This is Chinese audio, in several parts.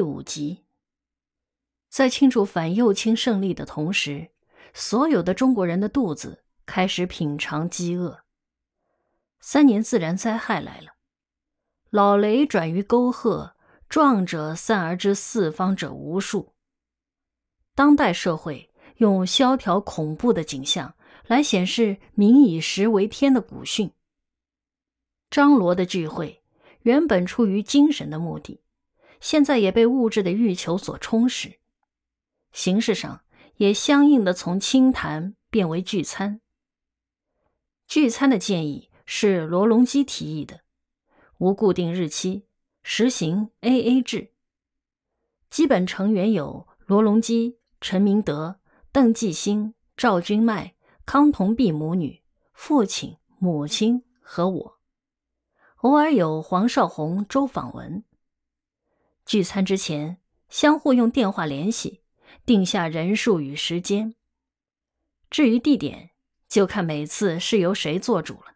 第五集，在庆祝反右倾胜利的同时，所有的中国人的肚子开始品尝饥饿。三年自然灾害来了，老雷转于沟壑，壮者散而之四方者无数。当代社会用萧条恐怖的景象来显示“民以食为天”的古训。张罗的聚会原本出于精神的目的。现在也被物质的欲求所充实，形式上也相应的从清谈变为聚餐。聚餐的建议是罗隆基提议的，无固定日期，实行 A A 制。基本成员有罗隆基、陈明德、邓继兴、赵君迈、康同碧母女、父亲、母亲和我，偶尔有黄少红、周访文。聚餐之前，相互用电话联系，定下人数与时间。至于地点，就看每次是由谁做主了。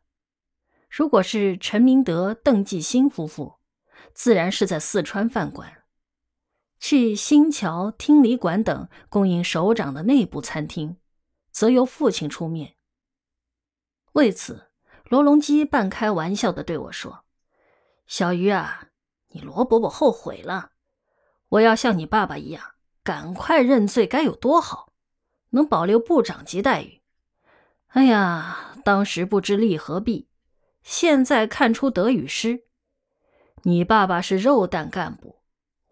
如果是陈明德、邓继新夫妇，自然是在四川饭馆；去新桥厅里馆等供应首长的内部餐厅，则由父亲出面。为此，罗隆基半开玩笑的对我说：“小鱼啊，你罗伯伯后悔了。”我要像你爸爸一样，赶快认罪，该有多好，能保留部长级待遇。哎呀，当时不知利和弊，现在看出得与失。你爸爸是肉蛋干部，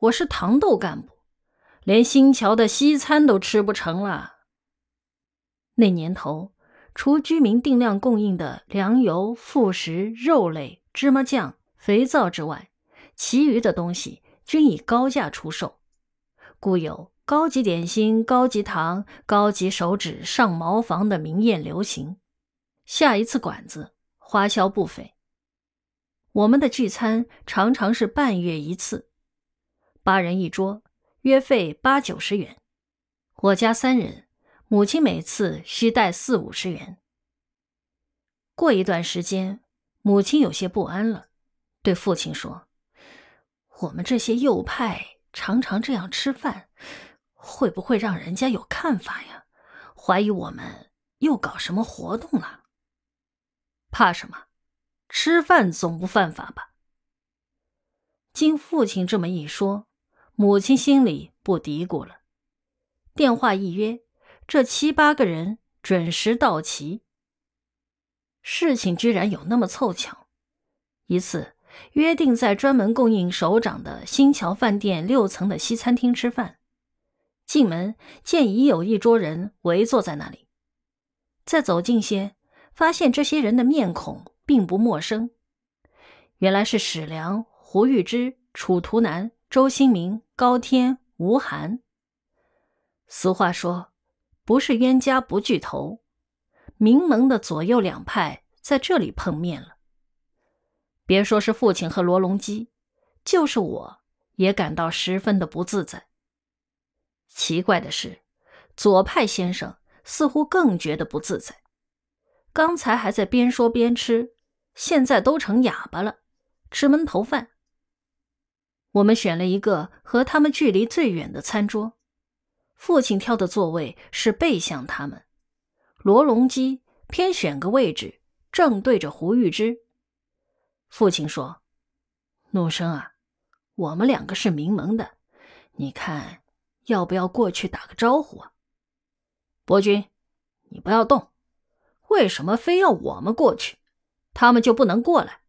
我是糖豆干部，连新桥的西餐都吃不成了。那年头，除居民定量供应的粮油、副食、肉类、芝麻酱、肥皂之外，其余的东西。均以高价出售，故有高级点心、高级糖、高级手指上茅房的名宴流行。下一次馆子花销不菲，我们的聚餐常常是半月一次，八人一桌，约费八九十元。我家三人，母亲每次需带四五十元。过一段时间，母亲有些不安了，对父亲说。我们这些右派常常这样吃饭，会不会让人家有看法呀？怀疑我们又搞什么活动了？怕什么？吃饭总不犯法吧？经父亲这么一说，母亲心里不嘀咕了。电话一约，这七八个人准时到齐。事情居然有那么凑巧，一次。约定在专门供应首长的新桥饭店六层的西餐厅吃饭。进门见已有一桌人围坐在那里。再走近些，发现这些人的面孔并不陌生。原来是史良、胡玉芝、楚图南、周新明、高天、吴晗。俗话说，不是冤家不聚头。名门的左右两派在这里碰面了。别说是父亲和罗隆基，就是我也感到十分的不自在。奇怪的是，左派先生似乎更觉得不自在。刚才还在边说边吃，现在都成哑巴了，吃闷头饭。我们选了一个和他们距离最远的餐桌。父亲挑的座位是背向他们，罗隆基偏选个位置，正对着胡玉芝。父亲说：“怒生啊，我们两个是名门的，你看要不要过去打个招呼？”啊？”伯君，你不要动！为什么非要我们过去，他们就不能过来？”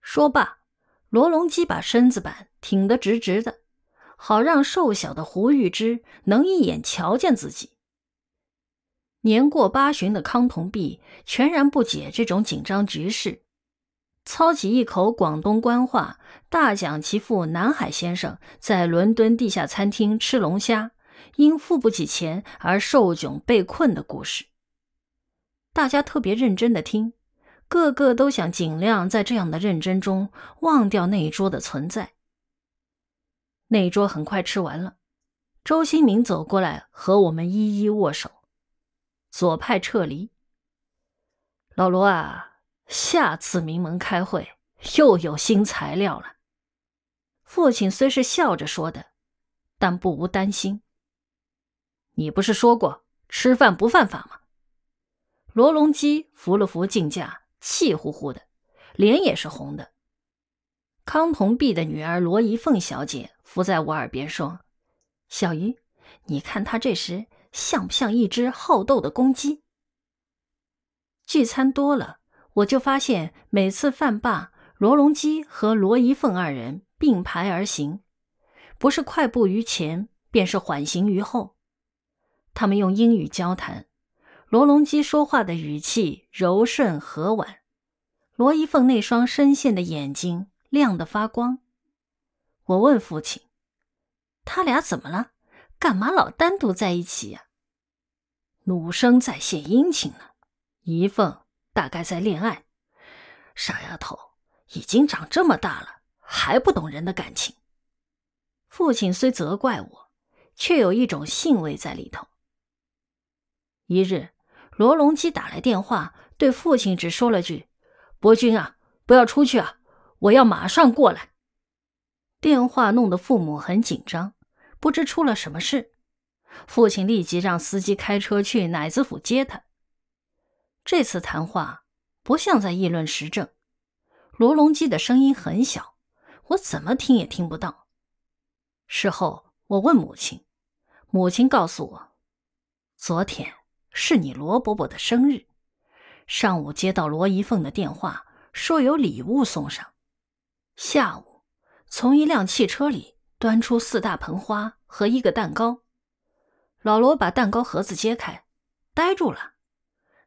说罢，罗隆基把身子板挺得直直的，好让瘦小的胡玉芝能一眼瞧见自己。年过八旬的康同弼全然不解这种紧张局势。操起一口广东官话，大讲其父南海先生在伦敦地下餐厅吃龙虾，因付不起钱而受窘被困的故事。大家特别认真的听，个个都想尽量在这样的认真中忘掉那一桌的存在。那一桌很快吃完了，周新民走过来和我们一一握手。左派撤离，老罗啊。下次名门开会又有新材料了。父亲虽是笑着说的，但不无担心。你不是说过吃饭不犯法吗？罗隆基扶了扶镜架，气呼呼的，脸也是红的。康同弼的女儿罗怡凤小姐伏在我耳边说：“小姨，你看他这时像不像一只好斗的公鸡？”聚餐多了。我就发现，每次饭罢，罗隆基和罗一凤二人并排而行，不是快步于前，便是缓行于后。他们用英语交谈，罗隆基说话的语气柔顺和婉，罗一凤那双深陷的眼睛亮得发光。我问父亲：“他俩怎么了？干嘛老单独在一起呀？”鲁生在献殷勤呢，一凤。大概在恋爱，傻丫头，已经长这么大了，还不懂人的感情。父亲虽责怪我，却有一种欣慰在里头。一日，罗隆基打来电话，对父亲只说了句：“伯君啊，不要出去啊，我要马上过来。”电话弄得父母很紧张，不知出了什么事。父亲立即让司机开车去乃子府接他。这次谈话不像在议论时政。罗隆基的声音很小，我怎么听也听不到。事后我问母亲，母亲告诉我，昨天是你罗伯伯的生日。上午接到罗一凤的电话，说有礼物送上。下午，从一辆汽车里端出四大盆花和一个蛋糕。老罗把蛋糕盒子揭开，呆住了。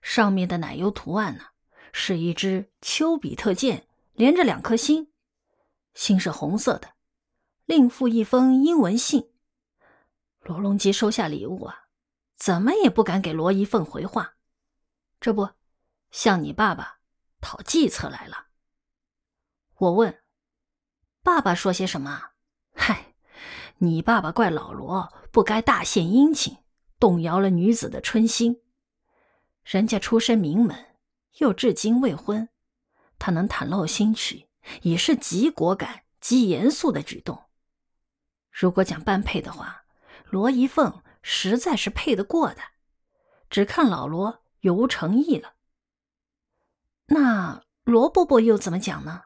上面的奶油图案呢，是一只丘比特箭，连着两颗星，星是红色的。另附一封英文信。罗隆基收下礼物啊，怎么也不敢给罗一凤回话。这不向你爸爸讨计策来了。我问爸爸说些什么？嗨，你爸爸怪老罗不该大献殷勤，动摇了女子的春心。人家出身名门，又至今未婚，他能袒露心曲，已是极果敢、极严肃的举动。如果讲般配的话，罗一凤实在是配得过的，只看老罗有无诚意了。那罗伯伯又怎么讲呢？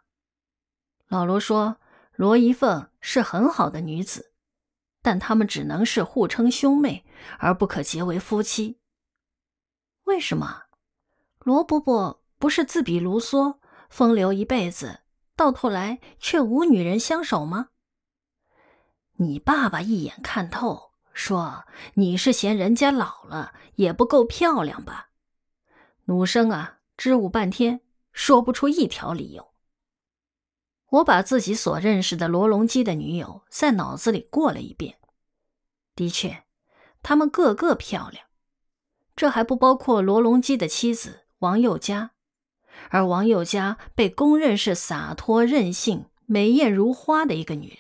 老罗说：“罗一凤是很好的女子，但他们只能是互称兄妹，而不可结为夫妻。”为什么，罗伯伯不是自比卢梭，风流一辈子，到头来却无女人相守吗？你爸爸一眼看透，说你是嫌人家老了，也不够漂亮吧？努生啊，支吾半天，说不出一条理由。我把自己所认识的罗隆基的女友在脑子里过了一遍，的确，她们个个漂亮。这还不包括罗隆基的妻子王宥嘉，而王宥嘉被公认是洒脱任性、美艳如花的一个女人。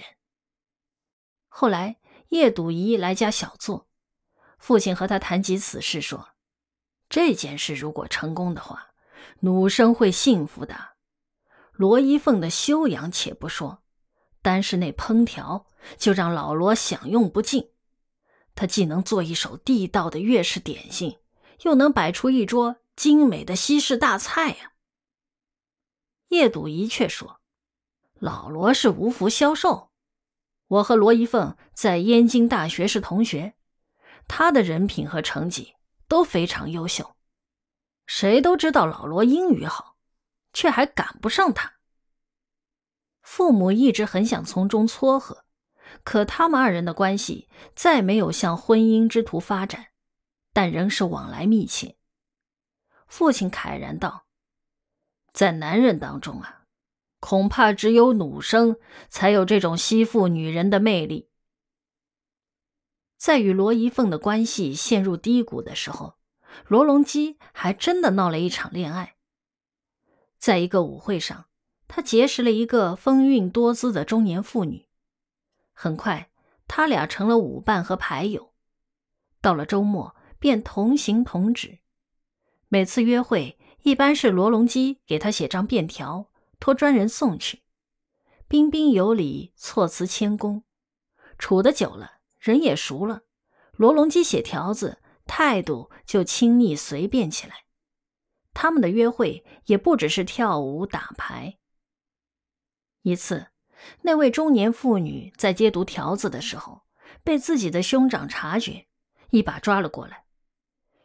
后来叶笃仪来家小坐，父亲和他谈及此事，说：“这件事如果成功的话，努生会幸福的。罗一凤的修养且不说，单是那烹调，就让老罗享用不尽。他既能做一手地道的粤式点心。”又能摆出一桌精美的西式大菜呀！叶笃一却说：“老罗是无福消受。我和罗一凤在燕京大学是同学，他的人品和成绩都非常优秀。谁都知道老罗英语好，却还赶不上他。父母一直很想从中撮合，可他们二人的关系再没有向婚姻之途发展。”但仍是往来密切。父亲慨然道：“在男人当中啊，恐怕只有鲁生才有这种吸附女人的魅力。”在与罗一凤的关系陷入低谷的时候，罗隆基还真的闹了一场恋爱。在一个舞会上，他结识了一个风韵多姿的中年妇女。很快，他俩成了舞伴和牌友。到了周末。便同行同止，每次约会一般是罗隆基给他写张便条，托专人送去，彬彬有礼，措辞谦恭。处的久了，人也熟了，罗隆基写条子态度就亲昵随便起来。他们的约会也不只是跳舞打牌。一次，那位中年妇女在接读条子的时候，被自己的兄长察觉，一把抓了过来。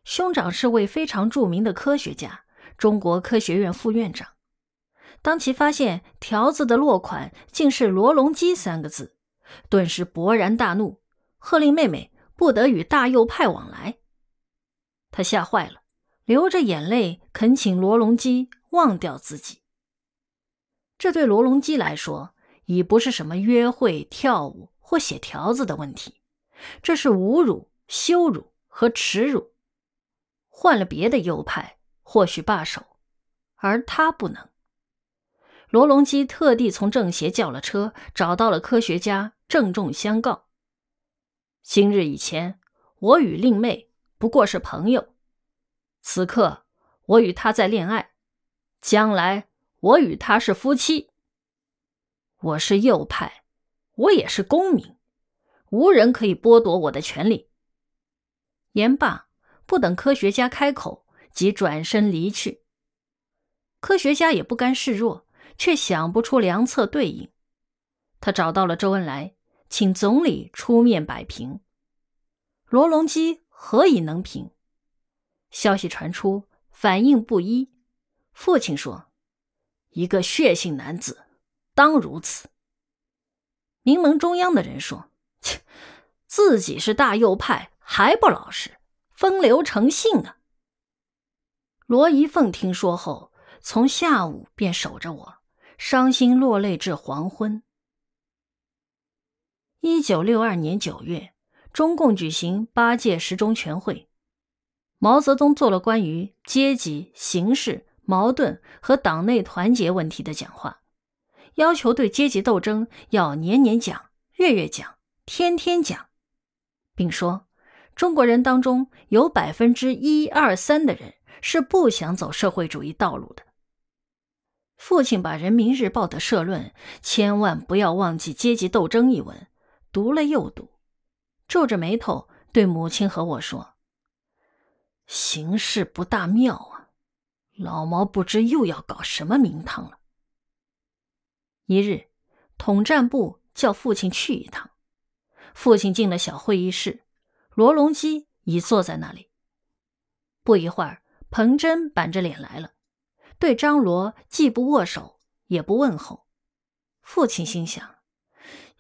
兄长是位非常著名的科学家，中国科学院副院长。当其发现条子的落款竟是罗隆基三个字，顿时勃然大怒，喝令妹妹不得与大右派往来。他吓坏了，流着眼泪恳请罗隆基忘掉自己。这对罗隆基来说已不是什么约会、跳舞或写条子的问题，这是侮辱、羞辱和耻辱。换了别的右派，或许罢手，而他不能。罗隆基特地从政协叫了车，找到了科学家，郑重相告：“今日以前，我与令妹不过是朋友；此刻，我与她在恋爱；将来，我与她是夫妻。我是右派，我也是公民，无人可以剥夺我的权利。”言罢。不等科学家开口，即转身离去。科学家也不甘示弱，却想不出良策对应。他找到了周恩来，请总理出面摆平。罗隆基何以能平？消息传出，反应不一。父亲说：“一个血性男子，当如此。”民盟中央的人说：“切，自己是大右派，还不老实。”风流成性啊！罗一凤听说后，从下午便守着我，伤心落泪至黄昏。一九六二年九月，中共举行八届十中全会，毛泽东做了关于阶级形势、矛盾和党内团结问题的讲话，要求对阶级斗争要年年讲、月月讲、天天讲，并说。中国人当中有百分之一二三的人是不想走社会主义道路的。父亲把《人民日报》的社论“千万不要忘记阶级斗争”一文读了又读，皱着眉头对母亲和我说：“形势不大妙啊，老毛不知又要搞什么名堂了。”一日，统战部叫父亲去一趟。父亲进了小会议室。罗隆基已坐在那里。不一会儿，彭真板着脸来了，对张罗既不握手，也不问候。父亲心想：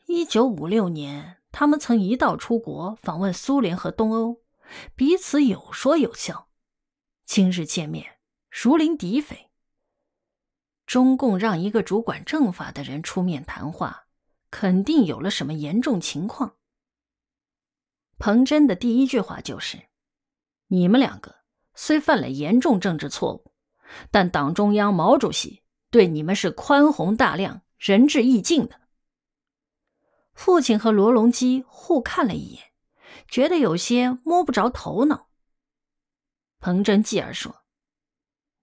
一九五六年他们曾一道出国访问苏联和东欧，彼此有说有笑。今日见面，如临敌匪。中共让一个主管政法的人出面谈话，肯定有了什么严重情况。彭真的第一句话就是：“你们两个虽犯了严重政治错误，但党中央毛主席对你们是宽宏大量、仁至义尽的。”父亲和罗隆基互看了一眼，觉得有些摸不着头脑。彭真继而说：“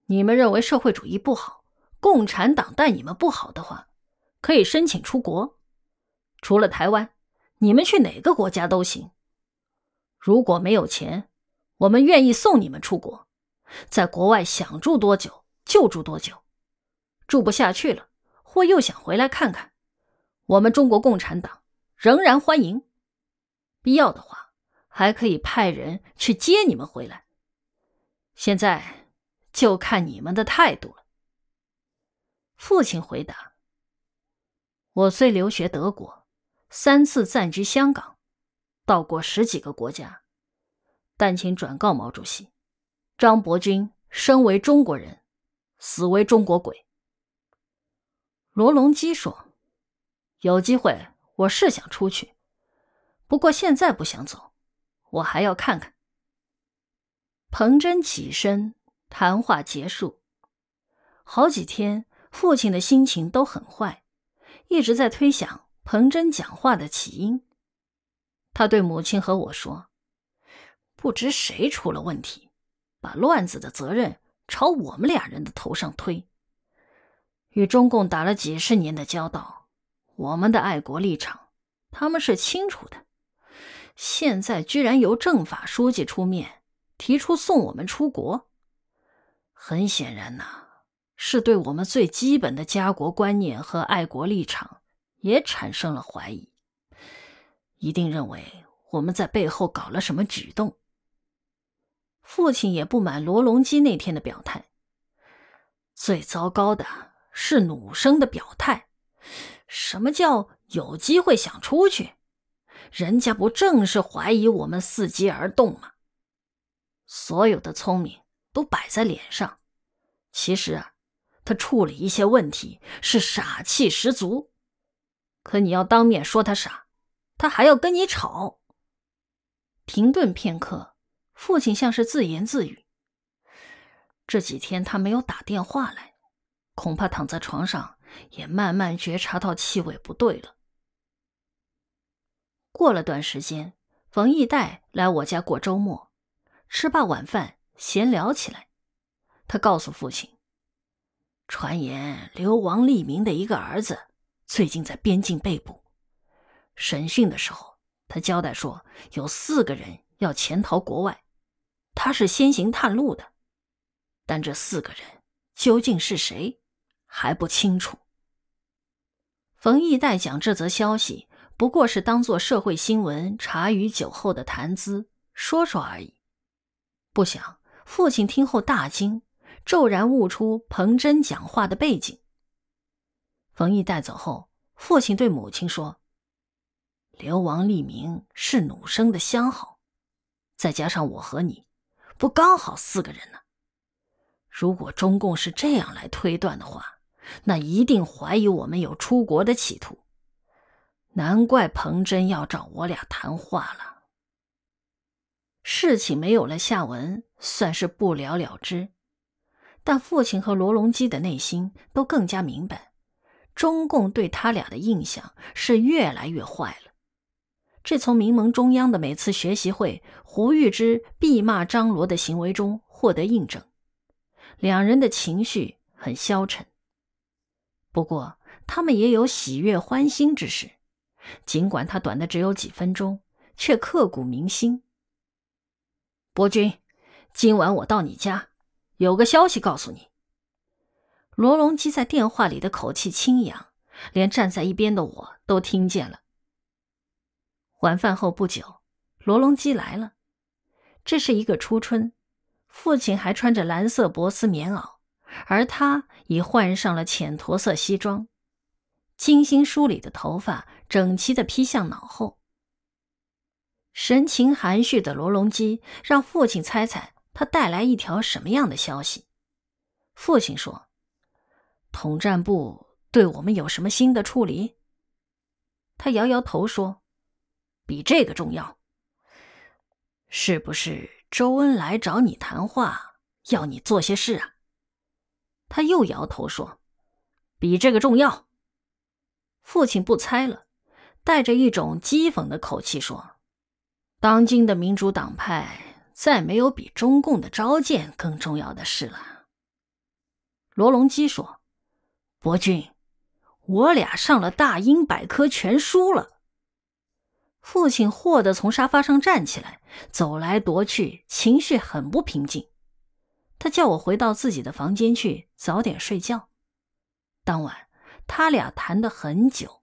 你们认为社会主义不好，共产党待你们不好的话，可以申请出国，除了台湾，你们去哪个国家都行。”如果没有钱，我们愿意送你们出国，在国外想住多久就住多久，住不下去了或又想回来看看，我们中国共产党仍然欢迎，必要的话还可以派人去接你们回来。现在就看你们的态度了。父亲回答：“我虽留学德国，三次暂居香港。”到过十几个国家，但请转告毛主席：张伯钧生为中国人，死为中国鬼。罗隆基说：“有机会我是想出去，不过现在不想走，我还要看看。”彭真起身，谈话结束。好几天，父亲的心情都很坏，一直在推想彭真讲话的起因。他对母亲和我说：“不知谁出了问题，把乱子的责任朝我们俩人的头上推。与中共打了几十年的交道，我们的爱国立场他们是清楚的。现在居然由政法书记出面提出送我们出国，很显然呐，是对我们最基本的家国观念和爱国立场也产生了怀疑。”一定认为我们在背后搞了什么举动。父亲也不满罗隆基那天的表态。最糟糕的是努生的表态。什么叫有机会想出去？人家不正是怀疑我们伺机而动吗？所有的聪明都摆在脸上。其实啊，他处理一些问题是傻气十足。可你要当面说他傻。他还要跟你吵。停顿片刻，父亲像是自言自语：“这几天他没有打电话来，恐怕躺在床上也慢慢觉察到气味不对了。”过了段时间，冯亦带来我家过周末，吃罢晚饭，闲聊起来。他告诉父亲：“传言刘王利明的一个儿子最近在边境被捕。”审讯的时候，他交代说有四个人要潜逃国外，他是先行探路的。但这四个人究竟是谁，还不清楚。冯毅代讲这则消息，不过是当做社会新闻、茶余酒后的谈资说说而已。不想父亲听后大惊，骤然悟出彭真讲话的背景。冯毅带走后，父亲对母亲说。刘王立明是努生的相好，再加上我和你，不刚好四个人呢？如果中共是这样来推断的话，那一定怀疑我们有出国的企图。难怪彭真要找我俩谈话了。事情没有了下文，算是不了了之。但父亲和罗隆基的内心都更加明白，中共对他俩的印象是越来越坏了。这从民盟中央的每次学习会，胡玉芝必骂张罗的行为中获得印证。两人的情绪很消沉，不过他们也有喜悦欢欣之时，尽管他短的只有几分钟，却刻骨铭心。伯君，今晚我到你家，有个消息告诉你。罗隆基在电话里的口气清扬，连站在一边的我都听见了。晚饭后不久，罗隆基来了。这是一个初春，父亲还穿着蓝色薄丝棉袄，而他已换上了浅驼色西装，精心梳理的头发整齐的披向脑后，神情含蓄的罗隆基让父亲猜猜他带来一条什么样的消息。父亲说：“统战部对我们有什么新的处理？”他摇摇头说。比这个重要，是不是周恩来找你谈话，要你做些事啊？他又摇头说：“比这个重要。”父亲不猜了，带着一种讥讽的口气说：“当今的民主党派，再没有比中共的召见更重要的事了。”罗隆基说：“伯君，我俩上了大英百科全书了。”父亲霍的从沙发上站起来，走来踱去，情绪很不平静。他叫我回到自己的房间去，早点睡觉。当晚，他俩谈的很久。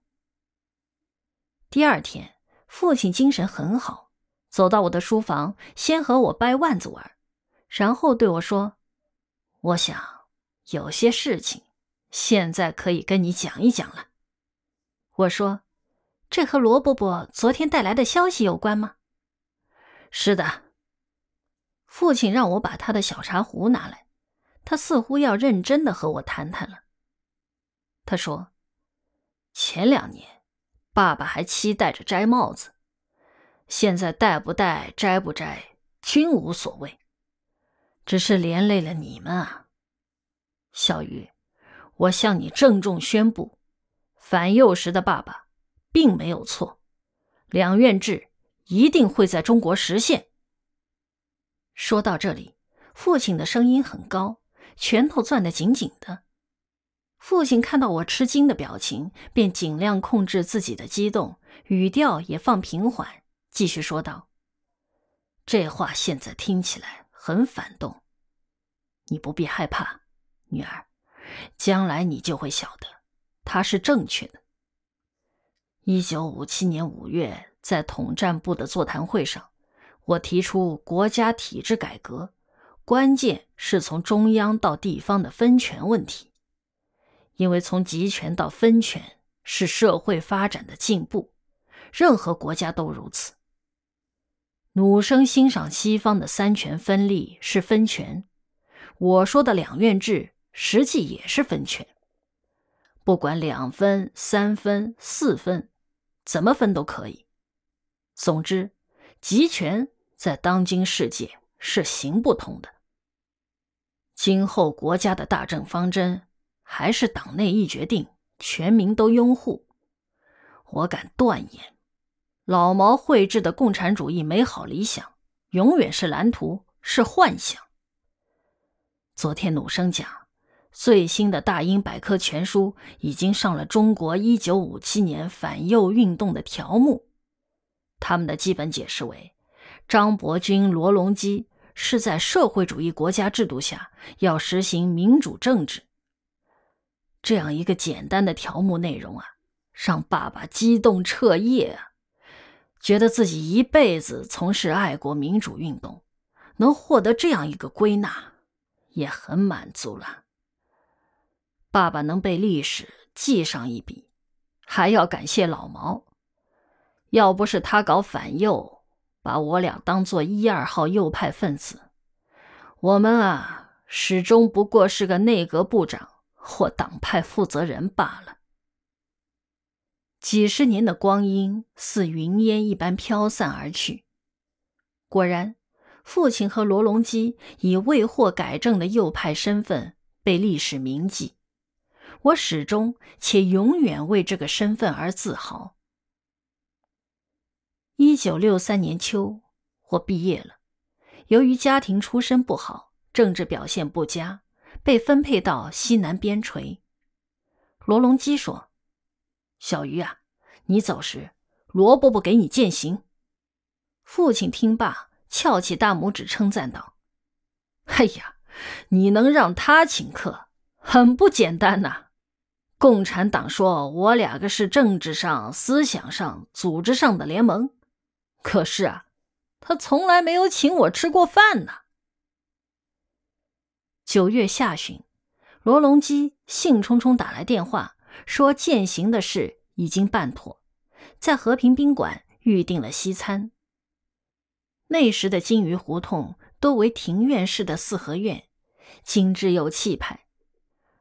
第二天，父亲精神很好，走到我的书房，先和我掰腕子玩，然后对我说：“我想有些事情现在可以跟你讲一讲了。”我说。这和罗伯伯昨天带来的消息有关吗？是的，父亲让我把他的小茶壶拿来，他似乎要认真的和我谈谈了。他说：“前两年，爸爸还期待着摘帽子，现在戴不戴摘不摘均无所谓，只是连累了你们啊。”小鱼，我向你郑重宣布，反幼时的爸爸。并没有错，两院制一定会在中国实现。说到这里，父亲的声音很高，拳头攥得紧紧的。父亲看到我吃惊的表情，便尽量控制自己的激动，语调也放平缓，继续说道：“这话现在听起来很反动，你不必害怕，女儿。将来你就会晓得，它是正确的。”一九五七年五月，在统战部的座谈会上，我提出国家体制改革，关键是从中央到地方的分权问题。因为从集权到分权是社会发展的进步，任何国家都如此。努生欣赏西方的三权分立是分权，我说的两院制实际也是分权，不管两分、三分、四分。怎么分都可以，总之，集权在当今世界是行不通的。今后国家的大政方针，还是党内一决定，全民都拥护。我敢断言，老毛绘制的共产主义美好理想，永远是蓝图，是幻想。昨天鲁生讲。最新的《大英百科全书》已经上了中国一九五七年反右运动的条目，他们的基本解释为：张伯钧、罗隆基是在社会主义国家制度下要实行民主政治。这样一个简单的条目内容啊，让爸爸激动彻夜，觉得自己一辈子从事爱国民主运动，能获得这样一个归纳，也很满足了。爸爸能被历史记上一笔，还要感谢老毛。要不是他搞反右，把我俩当做一二号右派分子，我们啊，始终不过是个内阁部长或党派负责人罢了。几十年的光阴似云烟一般飘散而去。果然，父亲和罗隆基以未获改正的右派身份被历史铭记。我始终且永远为这个身份而自豪。一九六三年秋，我毕业了。由于家庭出身不好，政治表现不佳，被分配到西南边陲。罗隆基说：“小鱼啊，你走时，罗伯伯给你践行。”父亲听罢，翘起大拇指称赞道：“哎呀，你能让他请客，很不简单呐！”共产党说我两个是政治上、思想上、组织上的联盟，可是啊，他从来没有请我吃过饭呢。九月下旬，罗隆基兴冲冲打来电话，说践行的事已经办妥，在和平宾馆预定了西餐。那时的金鱼胡同多为庭院式的四合院，精致又气派，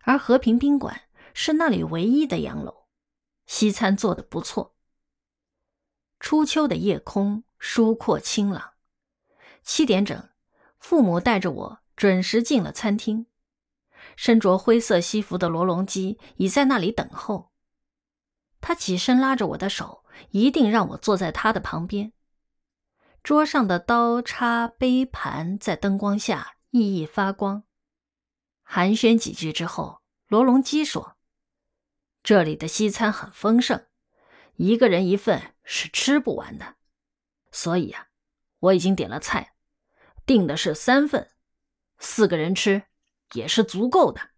而和平宾馆。是那里唯一的洋楼，西餐做的不错。初秋的夜空疏阔清朗，七点整，父母带着我准时进了餐厅。身着灰色西服的罗隆基已在那里等候，他起身拉着我的手，一定让我坐在他的旁边。桌上的刀叉杯盘在灯光下熠熠发光。寒暄几句之后，罗隆基说。这里的西餐很丰盛，一个人一份是吃不完的，所以啊，我已经点了菜，定的是三份，四个人吃也是足够的。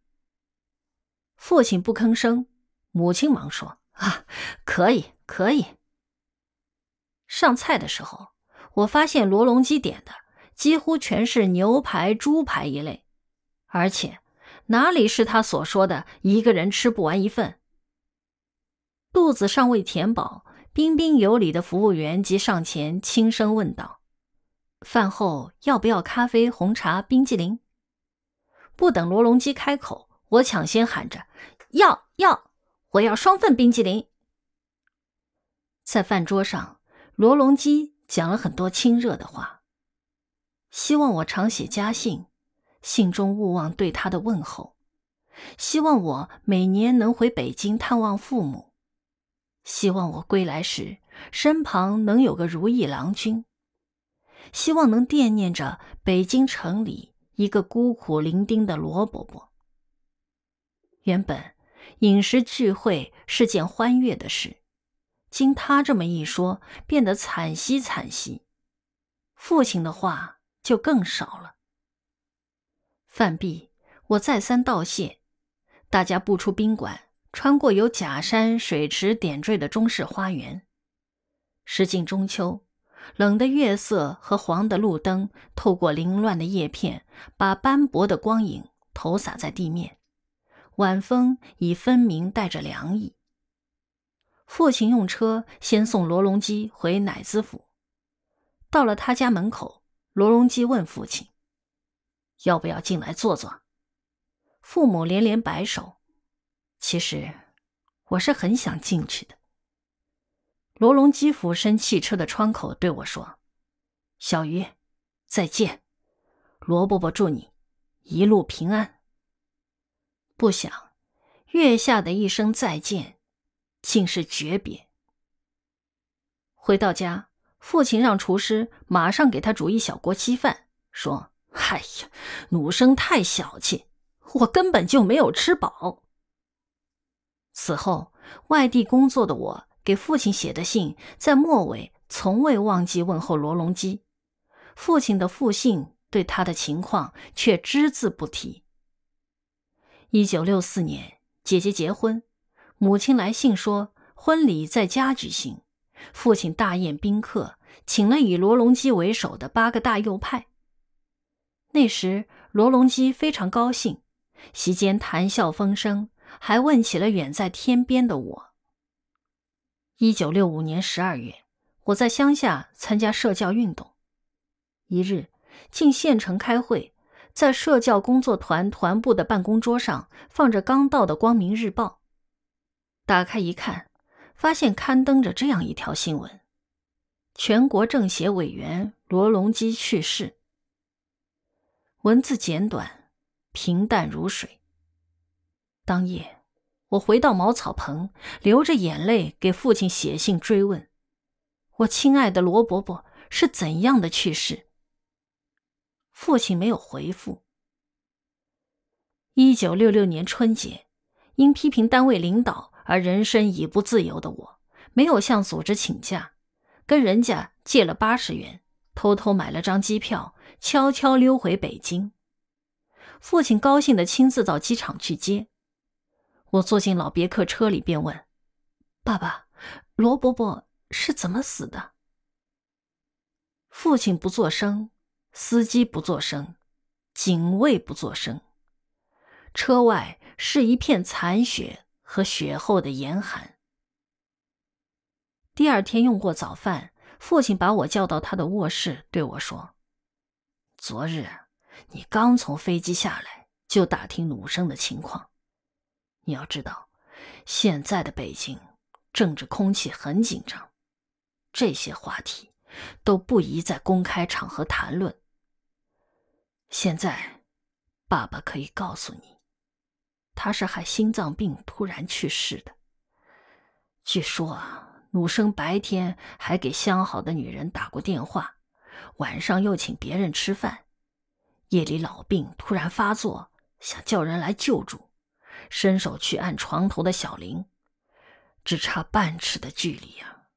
父亲不吭声，母亲忙说：“啊，可以，可以。”上菜的时候，我发现罗隆基点的几乎全是牛排、猪排一类，而且哪里是他所说的一个人吃不完一份？肚子尚未填饱，彬彬有礼的服务员即上前轻声问道：“饭后要不要咖啡、红茶、冰激凌？”不等罗隆基开口，我抢先喊着：“要要！我要双份冰激凌。”在饭桌上，罗隆基讲了很多亲热的话，希望我常写家信，信中勿忘对他的问候；希望我每年能回北京探望父母。希望我归来时，身旁能有个如意郎君；希望能惦念着北京城里一个孤苦伶仃的罗伯伯。原本饮食聚会是件欢悦的事，经他这么一说，变得惨兮惨兮。父亲的话就更少了。范毕，我再三道谢，大家不出宾馆。穿过有假山水池点缀的中式花园，时近中秋，冷的月色和黄的路灯透过凌乱的叶片，把斑驳的光影投洒在地面。晚风已分明带着凉意。父亲用车先送罗隆基回乃兹府，到了他家门口，罗隆基问父亲：“要不要进来坐坐？”父母连连摆手。其实我是很想进去的。罗隆基俯身汽车的窗口对我说：“小鱼，再见，罗伯伯祝你一路平安。”不想，月下的一声再见，竟是诀别。回到家，父亲让厨师马上给他煮一小锅稀饭，说：“哎呀，鲁生太小气，我根本就没有吃饱。”此后，外地工作的我给父亲写的信，在末尾从未忘记问候罗隆基。父亲的复信对他的情况却只字不提。一九六四年，姐姐结婚，母亲来信说婚礼在家举行，父亲大宴宾客，请了以罗隆基为首的八个大右派。那时罗隆基非常高兴，席间谈笑风生。还问起了远在天边的我。一九六五年十二月，我在乡下参加社教运动，一日进县城开会，在社教工作团团部的办公桌上放着刚到的《光明日报》，打开一看，发现刊登着这样一条新闻：全国政协委员罗隆基去世。文字简短，平淡如水。当夜，我回到茅草棚，流着眼泪给父亲写信追问：“我亲爱的罗伯伯是怎样的去世？”父亲没有回复。一九六六年春节，因批评单位领导而人身已不自由的我，没有向组织请假，跟人家借了八十元，偷偷买了张机票，悄悄溜回北京。父亲高兴地亲自到机场去接。我坐进老别克车里，便问：“爸爸，罗伯伯是怎么死的？”父亲不作声，司机不作声，警卫不作声。车外是一片残雪和雪后的严寒。第二天用过早饭，父亲把我叫到他的卧室，对我说：“昨日你刚从飞机下来，就打听鲁生的情况。”你要知道，现在的北京政治空气很紧张，这些话题都不宜在公开场合谈论。现在，爸爸可以告诉你，他是害心脏病突然去世的。据说啊，鲁生白天还给相好的女人打过电话，晚上又请别人吃饭，夜里老病突然发作，想叫人来救助。伸手去按床头的小铃，只差半尺的距离啊，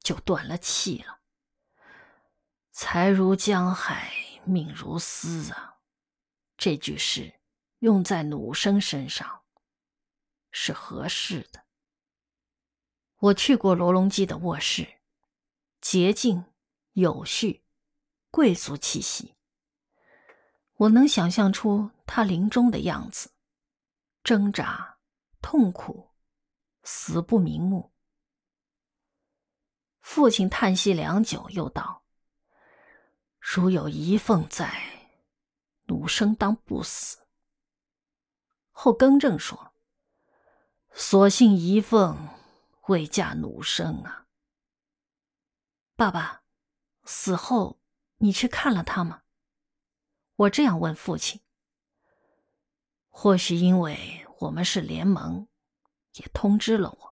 就断了气了。财如江海，命如丝啊，这句诗用在鲁生身上是合适的。我去过罗隆基的卧室，洁净有序，贵族气息。我能想象出他临终的样子。挣扎、痛苦、死不瞑目。父亲叹息良久，又道：“如有遗凤在，奴生当不死。”后更正说：“所幸遗凤未嫁奴生啊。”爸爸死后，你去看了他吗？我这样问父亲。或许因为我们是联盟，也通知了我。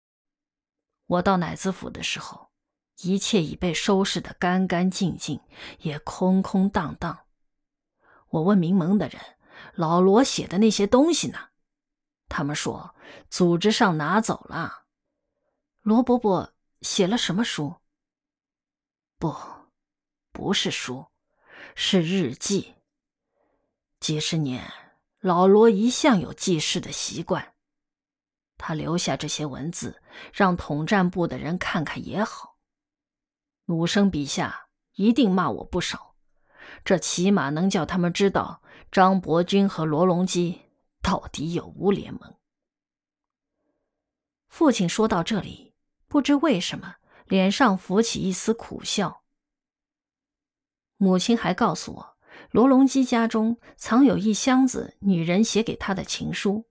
我到奶子府的时候，一切已被收拾得干干净净，也空空荡荡。我问名盟的人：“老罗写的那些东西呢？”他们说：“组织上拿走了。”罗伯伯写了什么书？不，不是书，是日记。几十年。老罗一向有记事的习惯，他留下这些文字，让统战部的人看看也好。鲁生笔下一定骂我不少，这起码能叫他们知道张伯钧和罗隆基到底有无联盟。父亲说到这里，不知为什么，脸上浮起一丝苦笑。母亲还告诉我。罗隆基家中藏有一箱子女人写给他的情书，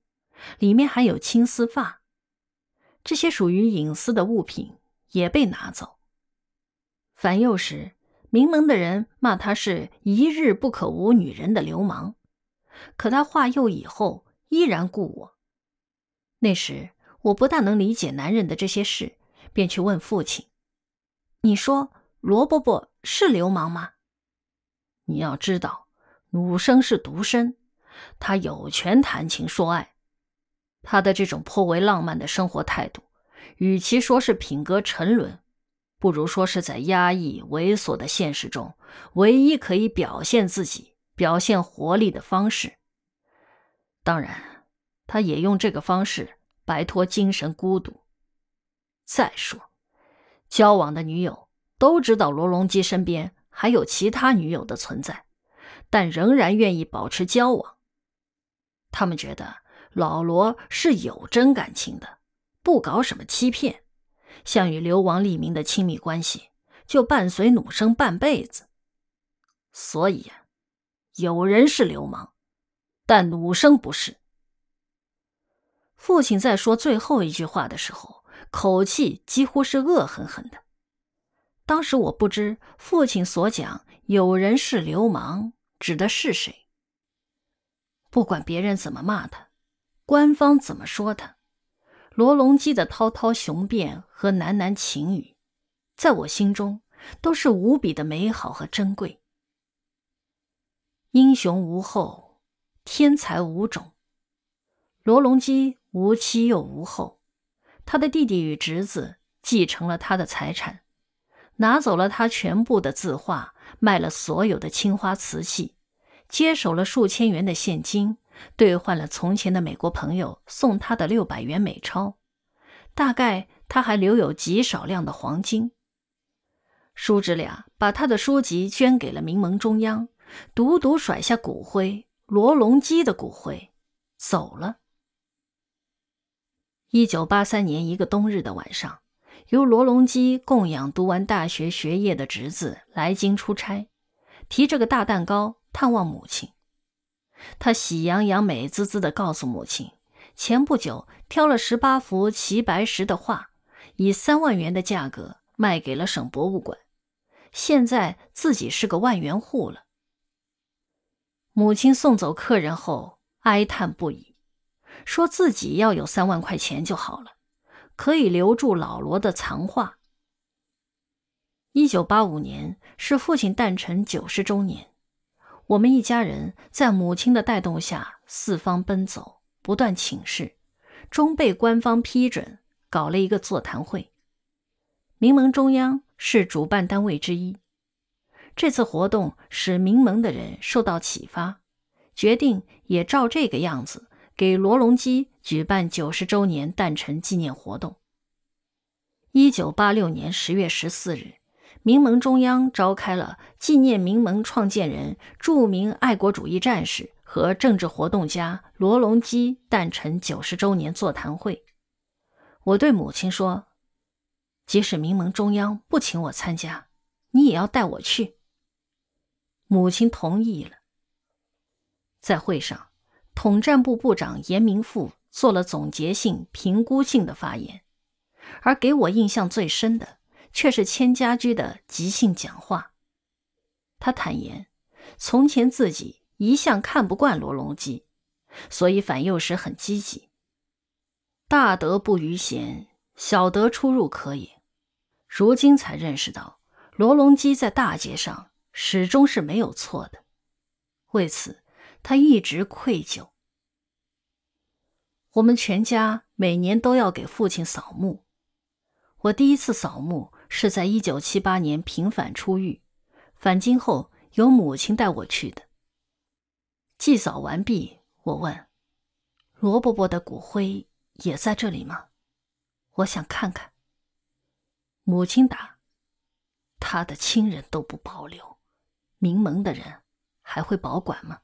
里面还有青丝发，这些属于隐私的物品也被拿走。凡幼时，名门的人骂他是一日不可无女人的流氓，可他化幼以后依然顾我。那时我不大能理解男人的这些事，便去问父亲：“你说罗伯伯是流氓吗？”你要知道，鲁生是独身，他有权谈情说爱。他的这种颇为浪漫的生活态度，与其说是品格沉沦，不如说是在压抑、猥琐的现实中，唯一可以表现自己、表现活力的方式。当然，他也用这个方式摆脱精神孤独。再说，交往的女友都知道罗隆基身边。还有其他女友的存在，但仍然愿意保持交往。他们觉得老罗是有真感情的，不搞什么欺骗。像与流亡利民的亲密关系，就伴随努生半辈子。所以，有人是流氓，但努生不是。父亲在说最后一句话的时候，口气几乎是恶狠狠的。当时我不知父亲所讲“有人是流氓”指的是谁。不管别人怎么骂他，官方怎么说他，罗隆基的滔滔雄辩和喃喃情语，在我心中都是无比的美好和珍贵。英雄无后，天才无种。罗隆基无妻又无后，他的弟弟与侄子继承了他的财产。拿走了他全部的字画，卖了所有的青花瓷器，接手了数千元的现金，兑换了从前的美国朋友送他的六百元美钞。大概他还留有极少量的黄金。叔侄俩把他的书籍捐给了民盟中央，独独甩下骨灰——罗隆基的骨灰，走了。一九八三年一个冬日的晚上。由罗隆基供养读完大学学业的侄子来京出差，提着个大蛋糕探望母亲。他喜洋洋、美滋滋地告诉母亲：“前不久挑了十八幅齐白石的画，以三万元的价格卖给了省博物馆，现在自己是个万元户了。”母亲送走客人后哀叹不已，说自己要有三万块钱就好了。可以留住老罗的残画。一九八五年是父亲诞辰九十周年，我们一家人在母亲的带动下四方奔走，不断请示，终被官方批准搞了一个座谈会。民盟中央是主办单位之一。这次活动使民盟的人受到启发，决定也照这个样子给罗隆基。举办九十周年诞辰纪念活动。一九八六年十月十四日，民盟中央召开了纪念民盟创建人、著名爱国主义战士和政治活动家罗隆基诞辰九十周年座谈会。我对母亲说：“即使民盟中央不请我参加，你也要带我去。”母亲同意了。在会上，统战部部长严明富。做了总结性、评估性的发言，而给我印象最深的却是千家驹的即兴讲话。他坦言，从前自己一向看不惯罗隆基，所以反右时很积极。大德不逾贤，小德出入可也。如今才认识到，罗隆基在大节上始终是没有错的。为此，他一直愧疚。我们全家每年都要给父亲扫墓。我第一次扫墓是在一九七八年平反出狱，返京后由母亲带我去的。祭扫完毕，我问：“罗伯伯的骨灰也在这里吗？我想看看。”母亲答：“他的亲人都不保留，名门的人还会保管吗？”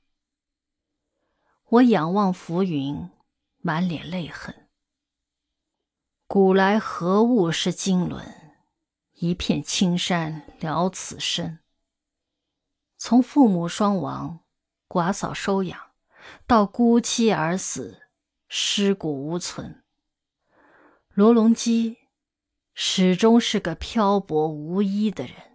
我仰望浮云。满脸泪痕。古来何物是经纶？一片青山了此身。从父母双亡、寡嫂收养，到孤妻而死、尸骨无存，罗隆基始终是个漂泊无依的人。